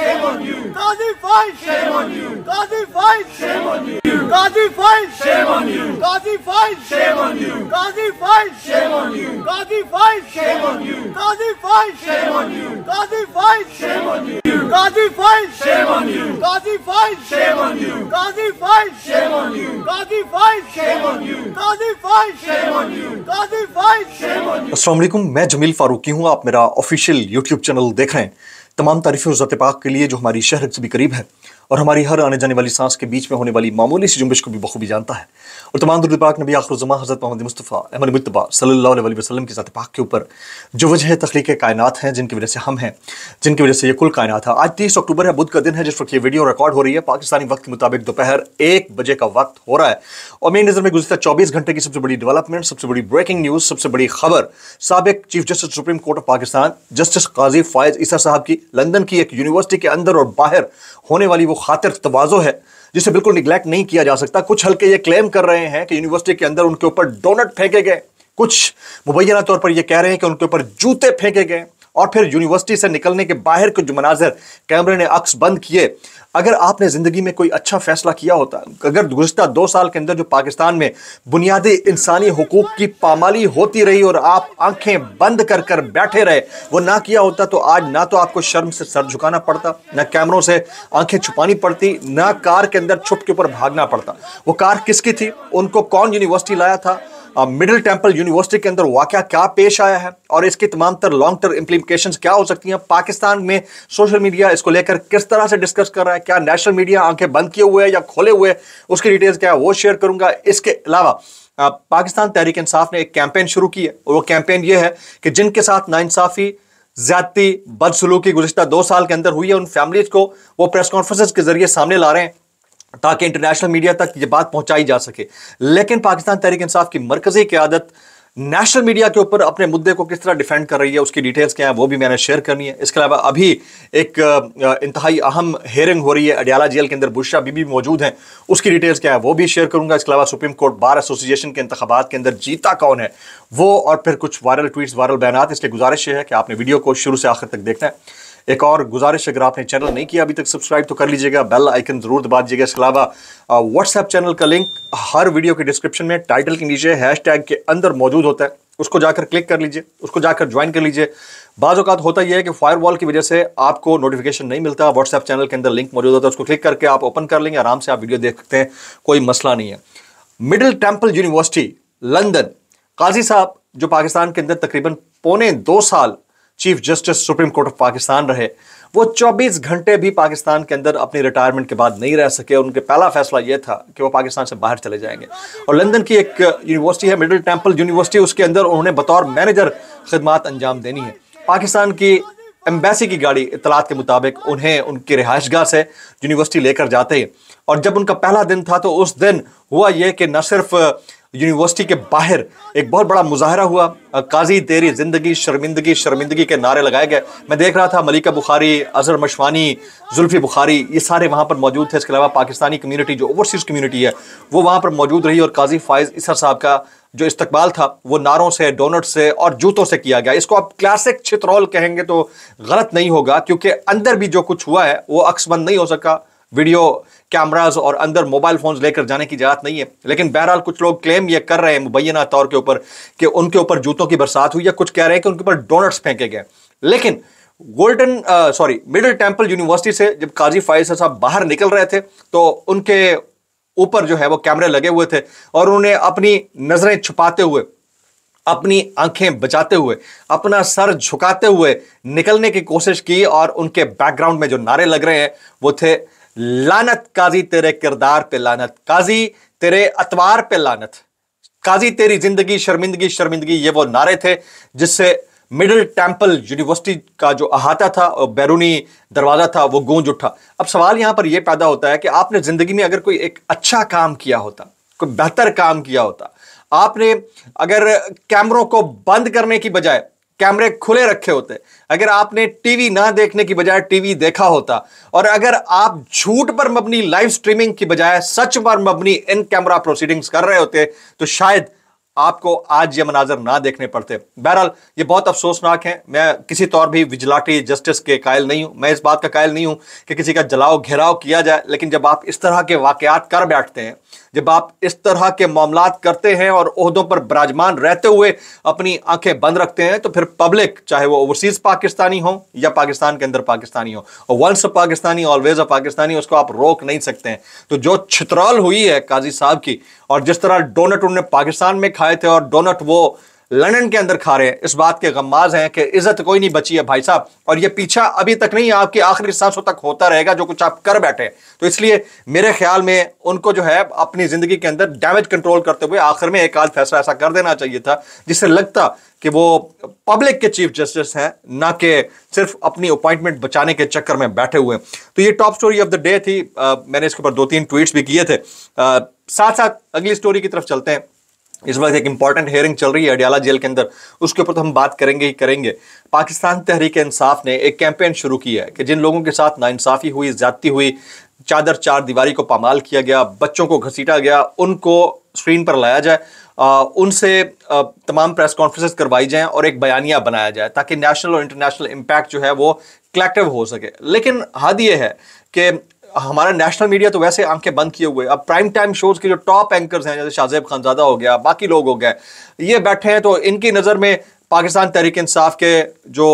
Shame on you. Ghazi fight. Shame on you. Ghazi fight. Shame on you. Ghazi fight. Shame on you. Ghazi fight. Shame on you. Ghazi fight. Shame on you. Ghazi fight. Shame on you. Ghazi fight. Shame on you. Ghazi fight. Shame on you. Ghazi fight. Shame on you. Ghazi fight. Shame on you. Ghazi fight. Shame on you. Ghazi fight. Shame on you. Ghazi fight. Shame on you. Ghazi fight. Shame on you. अस्सलाम वालेकुम मैं जमील फारूकी हूं आप मेरा official YouTube channel देख रहे हैं तमाम तारीफ़ और पाक के लिए जो हमारी शहर से भी करीब है और हमारी हर आने जाने वाली सांस के बीच में होने वाली मामूली सी जुम्बिश को भी बखूबी जानता है और तमाम दुरुद पाक नबी जमा हज़रत मोहम्मद मुस्तफ़ा अहमद मुतबा सल्ला वसलम के साथ पाक के ऊपर जो वजह तख्लीक कायनात हैं जिनकी वजह से हम हैं जिनकी वजह से ये कुल कायनात है आज तीस अक्टूबर है बुध का दिन है जिस वक्त ये वीडियो रिकॉर्ड हो रही है पाकिस्तानी वक्त के मुताबिक दोपहर एक बजे का वक्त हो रहा है और मेरी नज़र में गुजरात चौबीस घंटे की सबसे बड़ी डेवलपमेंट सबसे बड़ी ब्रेकिंग न्यूज़ सबसे बड़ी खबर सबक chief justice supreme court of Pakistan justice Qazi Faez Isa साहब की लंदन की एक यूनिवर्सिटी के अंदर और बाहर होने वाली वो खातिर तोज़ो है जिसे बिल्कुल निग्लेक्ट नहीं किया जा सकता कुछ हल्के ये क्लेम कर रहे हैं कि यूनिवर्सिटी के अंदर उनके ऊपर डोनट फेंके गए कुछ मुबैना तौर पर यह कह रहे हैं कि उनके ऊपर जूते फेंके गए और फिर यूनिवर्सिटी से निकलने के बाहर के जो कैमरे ने अक्स बंद किए अगर आपने ज़िंदगी में कोई अच्छा फैसला किया होता अगर गुज्तर दो साल के अंदर जो पाकिस्तान में बुनियादी इंसानी हकूक़ की पामाली होती रही और आप आंखें बंद कर कर बैठे रहे वो ना किया होता तो आज ना तो आपको शर्म से सर झुकाना पड़ता ना कैमरों से आंखें छुपानी पड़ती ना कार के अंदर छुप के ऊपर भागना पड़ता वो कार किसकी थी उनको कौन यूनिवर्सिटी लाया था मिडिल टेम्पल यूनिवर्सिटी के अंदर वाक़ क्या पेश आया है और इसकी तमाम तर लॉन्ग टर्म इम्प्लीकेशन क्या हो सकती हैं पाकिस्तान में सोशल मीडिया इसको लेकर किस तरह से डिस्कस कर रहा है है क्या नेशनल मीडिया आंखें बंद किए हुए हैं या खोले हुए उसकी डिटेल्स क्या है वो शेयर करूंगा इसके अलावा पाकिस्तान तहरीक इंसाफ ने एक कैंपेन शुरू की है और वो कैंपेन ये है कि जिनके साथ नाइंसाफ़ी ज्यादती बदसलूकी गुजशत दो साल के अंदर हुई है उन फैमिलीज को वो प्रेस कॉन्फ्रेंस के जरिए सामने ला रहे हैं ताकि इंटरनेशनल मीडिया तक ये बात पहुंचाई जा सके लेकिन पाकिस्तान तहरीक इंसाफ की मरकजी क्यादत नेशनल मीडिया के ऊपर अपने मुद्दे को किस तरह डिफेंड कर रही है उसकी डिटेल्स क्या है वो भी मैंने शेयर करनी है इसके अलावा अभी एक इंतहाई अहम हेयरिंग हो रही है अडियाला जेल के अंदर बुशा बीबी मौजूद हैं उसकी डिटेल्स क्या है वो भी शेयर करूंगा इसके अलावा सुप्रीम कोर्ट बार एसोसिएशन के इंतबात के अंदर जीता कौन है वो और फिर कुछ वायरल ट्वीट वायरल बयान इसलिए गुजारिश है कि आपने वीडियो को शुरू से आखिर तक देखना है एक और गुजारिश अगर आपने चैनल नहीं किया अभी तक सब्सक्राइब तो कर लीजिएगा बेल आइकन ज़रूर दबा दीजिएगा इसके अलावा व्हाट्सएप चैनल का लिंक हर वीडियो के डिस्क्रिप्शन में टाइटल के नीचे हैश के अंदर मौजूद होता है उसको जाकर क्लिक कर लीजिए उसको जाकर ज्वाइन कर लीजिए बाज़ होता यह है कि फायरवॉल की वजह से आपको नोटिफिकेशन नहीं मिलता व्हाट्सएप चैनल के अंदर लिंक मौजूद होता है उसको क्लिक करके आप ओपन कर लेंगे आराम से आप वीडियो देख सकते हैं कोई मसला नहीं है Middle Temple University London Qazi साहब जो पाकिस्तान के अंदर तकरीबन पौने दो साल Chief justice supreme court of Pakistan रहे वो 24 घंटे भी पाकिस्तान के अंदर अपनी रिटायरमेंट के बाद नहीं रह सके और उनके पहला फैसला ये था कि वो पाकिस्तान से बाहर चले जाएंगे और लंदन की एक यूनिवर्सिटी है मिडिल टेम्पल यूनिवर्सिटी उसके अंदर उन्होंने बतौर मैनेजर खदमात अंजाम देनी है पाकिस्तान की एम्बेसी की गाड़ी इतलात के मुताबिक उन्हें उनकी रिहाइश गाह से यूनिवर्सिटी लेकर जाते हैं और जब उनका पहला दिन था तो उस दिन हुआ यह कि न सिर्फ यूनिवर्सिटी के बाहर एक बहुत बड़ा मुजाहरा हुआ काजी तेरी ज़िंदगी शर्मिंदगी शर्मिंदगी के नारे लगाए गए मैं देख रहा था मलिका बुखारी अजहर मशवानी जुल्फ़ी बुखारी ये सारे वहाँ पर मौजूद थे इसके अलावा पाकिस्तानी कम्युनिटी जो ओवरसीज़ कम्युनिटी है वो वहाँ पर मौजूद रही और काजी फ़ायज़ इसर साहब का जो इस्तकबाल था वो नारों से डोनट से और जूतों से किया गया इसको आप क्लासिक छित्रौल कहेंगे तो गलत नहीं होगा क्योंकि अंदर भी जो कुछ हुआ है वो अक्समंद नहीं हो सका वीडियो कैमराज और अंदर मोबाइल फोन लेकर जाने की ज़रूरत नहीं है लेकिन बहरहाल कुछ लोग क्लेम ये कर रहे हैं मुबैना तौर के ऊपर कि उनके ऊपर जूतों की बरसात हुई या कुछ कह रहे हैं कि उनके ऊपर डोनट्स फेंके गए लेकिन golden sorry Middle Temple University से जब काजी फाइजर साहब बाहर निकल रहे थे तो उनके ऊपर जो है वो कैमरे लगे हुए थे और उन्होंने अपनी नज़रें छुपाते हुए अपनी आंखें बचाते हुए अपना सर झुकाते हुए निकलने की कोशिश की और उनके बैकग्राउंड में जो नारे लग रहे हैं वो थे लानत काजी तेरे किरदार पे लानत काजी तेरे अतवार पे लानत काजी तेरी जिंदगी शर्मिंदगी शर्मिंदगी ये वो नारे थे जिससे मिडिल टेंपल यूनिवर्सिटी का जो अहाता था और बैरूनी दरवाज़ा था वो गूंज उठा अब सवाल यहां पर यह पैदा होता है कि आपने ज़िंदगी में अगर कोई एक अच्छा काम किया होता कोई बेहतर काम किया होता आपने अगर कैमरों को बंद करने की बजाय कैमरे खुले रखे होते अगर आपने टीवी ना देखने की बजाय टीवी देखा होता और अगर आप झूठ पर मबनी लाइव स्ट्रीमिंग की बजाय सच पर मबनी इन कैमरा प्रोसीडिंग्स कर रहे होते तो शायद आपको आज ये मनाजर ना देखने पड़ते बहरहाल ये बहुत अफसोसनाक है मैं किसी तौर भी विजलाटी जस्टिस के कायल नहीं हूं मैं इस बात का कायल नहीं हूं कि किसी का जलाओ घेराव किया जाए लेकिन जब आप इस तरह के वाकयात कर बैठते हैं जब आप इस तरह के मामला करते हैं और उहदों पर बराजमान रहते हुए अपनी आंखें बंद रखते हैं तो फिर पब्लिक चाहे वो ओवरसीज पाकिस्तानी हो या पाकिस्तान के अंदर पाकिस्तानी हो और once Pakistani always a Pakistani उसको आप रोक नहीं सकते हैं तो जो छितरौल हुई है काजी साहब की और जिस तरह डोनट उन्होंने पाकिस्तान में खाए थे और डोनट वो लंडन के अंदर खा रहे हैं इस बात के गम्बाज हैं कि इज्जत कोई नहीं बची है भाई साहब और ये पीछा अभी तक नहीं आपकी आखिरी सांसों तक होता रहेगा जो कुछ आप कर बैठे तो इसलिए मेरे ख्याल में उनको जो है अपनी ज़िंदगी के अंदर डैमेज कंट्रोल करते हुए आखिर में एक आध फैसला ऐसा कर देना चाहिए था जिससे लगता कि वो पब्लिक के चीफ जस्टिस हैं ना कि सिर्फ अपनी अपॉइंटमेंट बचाने के चक्कर में बैठे हुए हैं तो ये top story of the day थी आ, मैंने इसके ऊपर दो तीन ट्वीट्स भी किए थे आ, साथ साथ अगली स्टोरी की तरफ चलते हैं इस वक्त एक इंपॉर्टेंट हेयरिंग चल रही है अडियाला जेल के अंदर उसके ऊपर तो हम बात करेंगे ही करेंगे पाकिस्तान तहरीक इंसाफ ने एक कैंपेन शुरू किया है कि जिन लोगों के साथ नाइंसाफ़ी हुई ज्यादती हुई चादर चार दीवारी को पामाल किया गया बच्चों को घसीटा गया उनको स्क्रीन पर लाया जाए आ, उनसे आ, तमाम प्रेस कॉन्फ्रेंसेस करवाई जाएं और एक बयानिया बनाया जाए ताकि नेशनल और इंटरनेशनल इम्पैक्ट जो है वो कलेक्टिव हो सके लेकिन हद ये है कि हमारा नेशनल मीडिया तो वैसे आंखें बंद किए हुए अब प्राइम टाइम शोज के जो टॉप एंकर्स हैं जैसे शाहजेब खानजादा हो गया बाकी लोग हो गए ये बैठे हैं तो इनकी नज़र में पाकिस्तान तहरीक इंसाफ के जो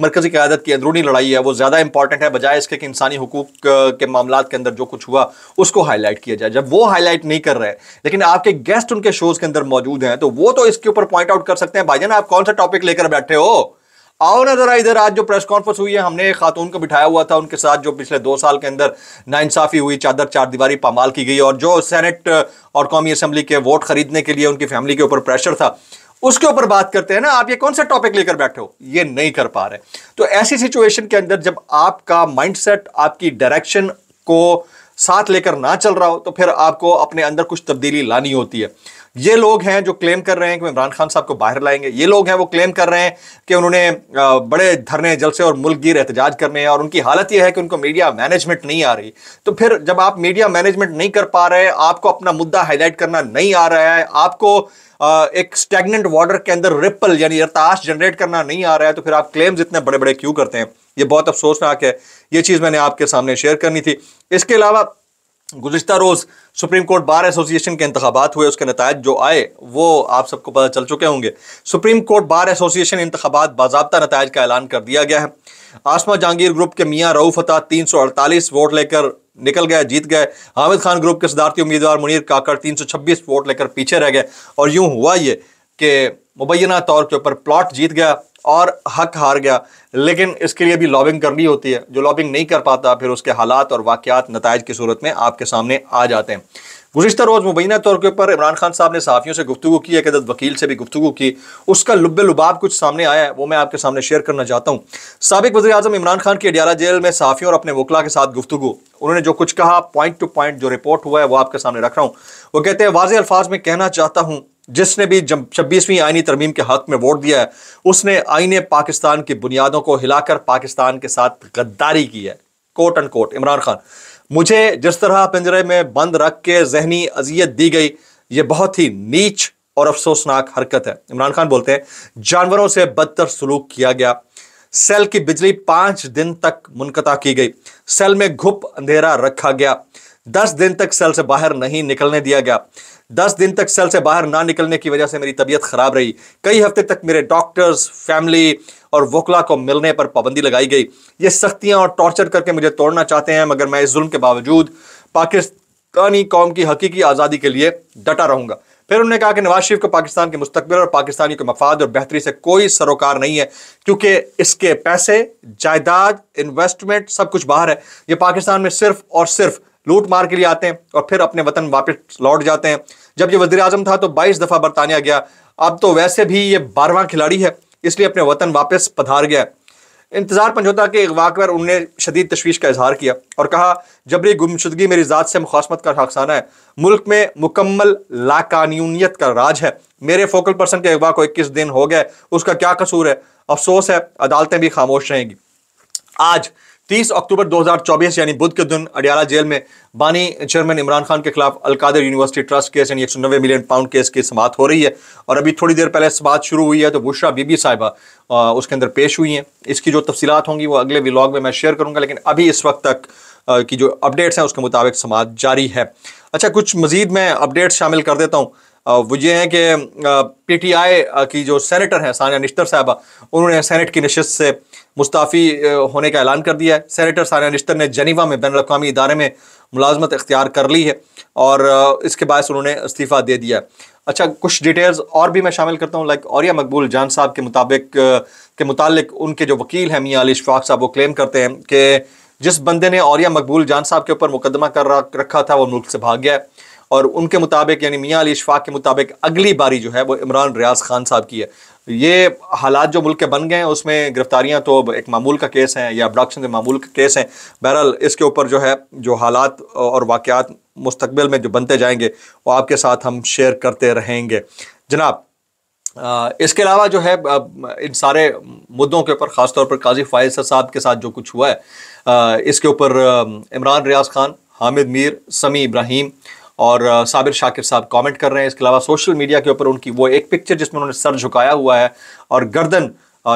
मरकजी क्यादत की अंदरूनी लड़ाई है वो ज़्यादा इंपॉर्टेंट है बजाय इसके कि इंसानी हकूक के मामला के अंदर जो कुछ हुआ उसको हाईलाइट किया जाए जब वो हाईलाइट नहीं कर रहे लेकिन आपके गेस्ट उनके शोज़ के अंदर मौजूद हैं तो वो तो इसके ऊपर पॉइंट आउट कर सकते हैं भाई जान आप कौन सा टॉपिक लेकर बैठे हो आओ ना जरा इधर आज जो प्रेस कॉन्फ्रेंस हुई है हमने एक खातून को बिठाया हुआ था उनके साथ जो पिछले दो साल के अंदर नाइंसाफी हुई चादर चार दीवारी पामाल की गई और जो सेनेट और कौमी असम्बली के वोट खरीदने के लिए उनकी फैमिली के ऊपर प्रेशर था उसके ऊपर बात करते हैं ना आप ये कौन सा टॉपिक लेकर बैठे हो ये नहीं कर पा रहे तो ऐसी सिचुएशन के अंदर जब आपका माइंड आपकी डायरेक्शन को साथ लेकर ना चल रहा हो तो फिर आपको अपने अंदर कुछ तब्दीली लानी होती है ये लोग हैं जो क्लेम कर रहे हैं कि इमरान खान साहब को बाहर लाएंगे ये लोग हैं वो क्लेम कर रहे हैं कि उन्होंने बड़े धरने जलसे और मुल्कगीर एहतजाज करने हैं और उनकी हालत यह है कि उनको मीडिया मैनेजमेंट नहीं आ रही तो फिर जब आप मीडिया मैनेजमेंट नहीं कर पा रहे आपको अपना मुद्दा हाईलाइट करना नहीं आ रहा है आपको एक स्टेगनेंट वाटर के अंदर रिपल यानी अरताश जनरेट करना नहीं आ रहा है तो फिर आप क्लेम्स इतने बड़े बड़े क्यों करते हैं ये बहुत अफसोसनाक है ये चीज़ मैंने आपके सामने शेयर करनी थी इसके अलावा गुजशत रोज़ सुप्रीम कोर्ट बार एसोसिएशन के इंतबात हुए उसके नतज जो आए वो आप सबको पता चल चुके होंगे सुप्रीम कोर्ट बार एसोसिएशन इंतबात बाबा नतज का ऐलान कर दिया गया है आसमा जहांगीर ग्रुप के मियाँ रऊ फ़तः तीन सौ अड़तालीस वोट लेकर निकल गए जीत गए हामिद खान ग्रुप के सिदारती उम्मीदवार मुनीर काकड़ तीन सौ छब्बीस वोट लेकर पीछे रह गए और यूँ हुआ ये कि मुबैना तौर के ऊपर प्लाट जीत गया और हक हार गया लेकिन इसके लिए भी लॉबिंग करनी होती है जो लॉबिंग नहीं कर पाता फिर उसके हालात और वाक़ात नतज की सूरत में आपके सामने आ जाते हैं गुजशत रोज़ मुबैना तौर के ऊपर इमरान खान साहब ने सहाफ़ियों से गुफ्तु की एक अदद वकील से भी गुफ्तु की उसका लुब लुबाब कुछ सामने आया है वो मैं आपके सामने शेयर करना चाहता हूँ सबक वजी अजम इमरान खान की अडियाला जेल में सहाफ़ियों और अपने वकला के साथ गुफ्तु उन्होंने जो कुछ कहा पॉइंट टू पॉइंट जो रिपोर्ट हुआ है वो आपके सामने रख रहा हूँ वो कहते हैं वाज अल्फाज में कहना चाहता हूँ जिसने भी छब्बीसवीं आइनी तरमीम के हक में वोट दिया है उसने आइन पाकिस्तान की बुनियादों को हिलाकर पाकिस्तान के साथ गद्दारी की है quote end quote Imran Khan मुझे जिस तरह पिंजरे में बंद रख के जहनी अजियत दी गई ये बहुत ही नीच और अफसोसनाक हरकत है इमरान खान बोलते हैं जानवरों से बदतर सलूक किया गया सेल की बिजली पांच दिन तक मुनकता की गई सेल में घुप अंधेरा रखा गया दस दिन तक सेल से बाहर नहीं निकलने दिया गया दस दिन तक सेल से बाहर ना निकलने की वजह से मेरी तबीयत खराब रही कई हफ्ते तक मेरे डॉक्टर्स फैमिली और वकला को मिलने पर पाबंदी लगाई गई ये सख्तियां और टॉर्चर करके मुझे तोड़ना चाहते हैं मगर मैं इस जुल्म के बावजूद पाकिस्तानी कौम की हकीकी आज़ादी के लिए डटा रहूंगा फिर उन्होंने कहा कि नवाज शरीफ को पाकिस्तान के मुस्तबिल और पाकिस्तानी के मफाद और बेहतरी से कोई सरोकार नहीं है क्योंकि इसके पैसे जायदाद इन्वेस्टमेंट सब कुछ बाहर है ये पाकिस्तान में सिर्फ और सिर्फ लूट मार के लिए आते हैं और फिर अपने वतन वापस लौट जाते हैं जब ये वजी अजम था तो बाईस दफ़ा बरतानिया गया अब तो वैसे भी ये बारहवा खिलाड़ी है इसलिए अपने वतन वापस पधार गया इंतजार पंजोता के अगवा कर उन्होंने शदीद तशवीश का इजहार किया और कहा जबरी गुमशुदगी मेरी ज़ात से मुखासमत का खाकसाना है मुल्क में मुकम्मल लाकानूनीत का राज है मेरे फोकल पर्सन के अगवा को इक्कीस दिन हो गए उसका क्या कसूर है अफसोस है अदालतें भी खामोश रहेंगी आज 30 अक्टूबर 2024 यानी बुध के दिन अडियाला जेल में बानी चेयरमैन इमरान खान के खिलाफ अलकादर यूनिवर्सिटी ट्रस्ट केस यानी एक मिलियन पाउंड केस की समात हो रही है और अभी थोड़ी देर पहले समात शुरू हुई है तो बुशरा बीबी साहिबा उसके अंदर पेश हुई हैं इसकी जो तफसीत होंगी वो अगले व्लाग में मैं शेयर करूँगा लेकिन अभी इस वक्त तक की जो अपडेट्स हैं उसके मुताबिक समात जारी है अच्छा कुछ मज़ीद मैं अपडेट्स शामिल कर देता हूँ वो ये हैं कि पीटीआई की जो सेनेटर हैं सानिया निश्तर साहबा उन्होंने सेनेट की नशस्त से मुस्ताफ़ी होने का ऐलान कर दिया है सैनिटर सानिया निश्तर ने जनीवा में बैन अवी इदारे में मुलाजमत इख्तियार कर ली है और इसके बायस उन्होंने इस्तीफ़ा दे दिया है अच्छा कुछ डिटेल्स और भी मैं शामिल करता हूँ लाइक औरिया मकबूल जान साहब के मुताबिक के मुतालिक उनके जो वकील हैं मियाँ अली शफाक साहब वो क्लेम करते हैं कि जिस बंदे ने औरिया मकबूल जान साहब के ऊपर मुकदमा कर रखा था वो मुल्क से भाग गया है और उनके मुताबिक यानी मियाँ अली इशफाक के मुताबिक अगली बारी जो है वो इमरान रियाज खान साहब की है ये हालात जो मुल्क के बन गए हैं उसमें गिरफ्तारियां तो एक मामूल का केस हैं या अबडक्शन मामूल का केस हैं बहरहाल इसके ऊपर जो है जो हालात और वाक़ात मुस्तबिल में जो बनते जाएंगे वो आपके साथ हम शेयर करते रहेंगे जनाब इसके अलावा जो है इन सारे मुद्दों के ऊपर ख़ासतौर पर काजी फायज साहब के साथ जो कुछ हुआ है इसके ऊपर इमरान रियाज खान हामिद मीर समी इब्राहिम और साबिर शाकिर साहब कमेंट कर रहे हैं इसके अलावा सोशल मीडिया के ऊपर उनकी वो एक पिक्चर जिसमें उन्होंने सर झुकाया हुआ है और गर्दन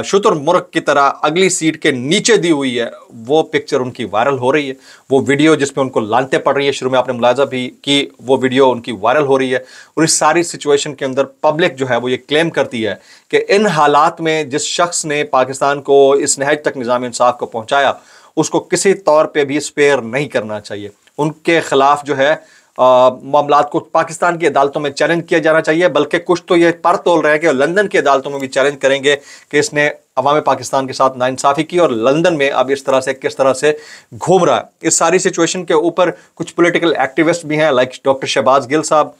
शुतुर मुर्ख की तरह अगली सीट के नीचे दी हुई है वो पिक्चर उनकी वायरल हो रही है वो वीडियो जिसमें उनको लानते पड़ रही है शुरू में आपने मुलाजा भी कि वो वीडियो उनकी वायरल हो रही है और इस सारी सिचुएशन के अंदर पब्लिक जो है वो ये क्लेम करती है कि इन हालात में जिस शख्स ने पाकिस्तान को इस नहज तक निज़ाम इंसाफ को पहुँचाया उसको किसी तौर पर भी स्पेयर नहीं करना चाहिए उनके खिलाफ जो है मामला को पाकिस्तान की अदालतों में चैलेंज किया जाना चाहिए बल्कि कुछ तो ये पर तोल रहे हैं कि लंदन की अदालतों में भी चैलेंज करेंगे कि इसने अवाम पाकिस्तान के साथ नाइंसाफ़ी की और लंदन में अब इस तरह से किस तरह से घूम रहा है इस सारी सिचुएशन के ऊपर कुछ पोलिटिकल एक्टिविस्ट भी हैं लाइक डॉक्टर शहबाज गिल साहब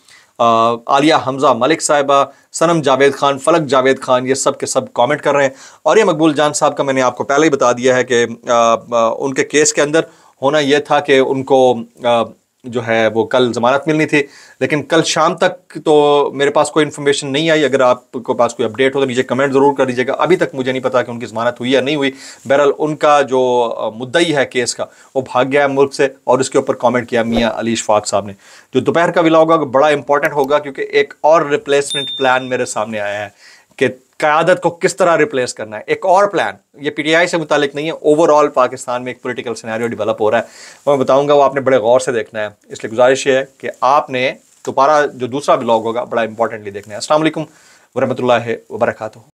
आलिया हमजा मलिक साहिबा सनम जावेद खान फलक जावेद खान ये सब के सब कमेंट कर रहे हैं और ये मकबूल जान साहब का मैंने आपको पहले ही बता दिया है कि आ, आ, उनके केस के अंदर होना यह था कि उनको आ, जो है वो कल ज़मानत मिलनी थी लेकिन कल शाम तक तो मेरे पास कोई इन्फॉर्मेशन नहीं आई अगर आपके पास कोई अपडेट हो तो नीचे कमेंट ज़रूर कर दीजिएगा अभी तक मुझे नहीं पता कि उनकी ज़मानत हुई या नहीं हुई बहरहाल उनका जो मुद्दई है केस का वो भाग गया है मुल्क से और उसके ऊपर कॉमेंट किया मियाँ अली शफाक साहब ने जो दोपहर का विला होगा बड़ा इंपॉर्टेंट होगा क्योंकि एक और रिप्लेसमेंट प्लान मेरे सामने आया है कि क्यादत को किस तरह रिप्लेस करना है एक और प्लान ये पीटीआई से मुतालिक नहीं है ओवरऑल पाकिस्तान में एक पॉलिटिकल सिनेरियो डेवलप हो रहा है मैं बताऊंगा वो आपने बड़े गौर से देखना है इसलिए गुजारिश है कि आपने दोबारा जो दूसरा ब्लॉग होगा बड़ा इंपॉर्टेंटली देखना है असल लाला वबरकू